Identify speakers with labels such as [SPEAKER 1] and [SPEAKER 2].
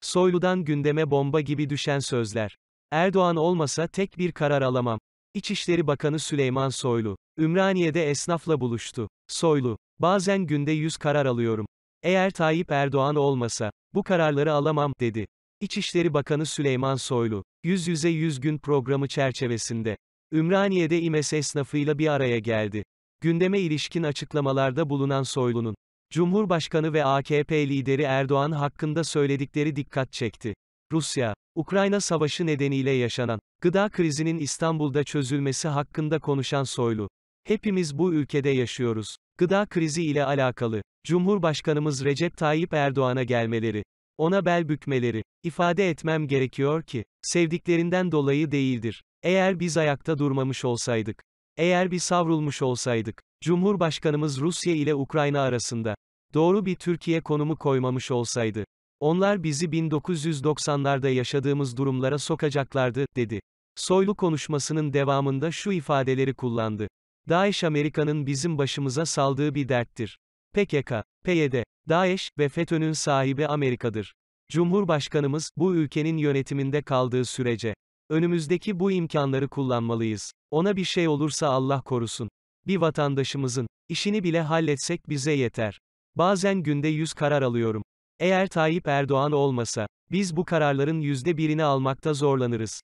[SPEAKER 1] Soylu'dan gündeme bomba gibi düşen sözler. Erdoğan olmasa tek bir karar alamam. İçişleri Bakanı Süleyman Soylu, Ümraniye'de esnafla buluştu. Soylu, bazen günde 100 karar alıyorum. Eğer Tayyip Erdoğan olmasa, bu kararları alamam, dedi. İçişleri Bakanı Süleyman Soylu, Yüz Yüze Yüz Gün programı çerçevesinde, Ümraniye'de İmes esnafıyla bir araya geldi. Gündeme ilişkin açıklamalarda bulunan Soylu'nun, Cumhurbaşkanı ve AKP lideri Erdoğan hakkında söyledikleri dikkat çekti. Rusya, Ukrayna savaşı nedeniyle yaşanan gıda krizinin İstanbul'da çözülmesi hakkında konuşan Soylu. Hepimiz bu ülkede yaşıyoruz. Gıda krizi ile alakalı Cumhurbaşkanımız Recep Tayyip Erdoğan'a gelmeleri, ona bel bükmeleri ifade etmem gerekiyor ki sevdiklerinden dolayı değildir. Eğer biz ayakta durmamış olsaydık, eğer bir savrulmuş olsaydık Cumhurbaşkanımız Rusya ile Ukrayna arasında doğru bir Türkiye konumu koymamış olsaydı, onlar bizi 1990'larda yaşadığımız durumlara sokacaklardı, dedi. Soylu konuşmasının devamında şu ifadeleri kullandı. Daesh Amerika'nın bizim başımıza saldığı bir derttir. PKK, PYD, Daesh ve FETÖ'nün sahibi Amerika'dır. Cumhurbaşkanımız, bu ülkenin yönetiminde kaldığı sürece, önümüzdeki bu imkanları kullanmalıyız. Ona bir şey olursa Allah korusun bir vatandaşımızın, işini bile halletsek bize yeter. Bazen günde 100 karar alıyorum. Eğer Tayyip Erdoğan olmasa, biz bu kararların yüzde birini almakta zorlanırız.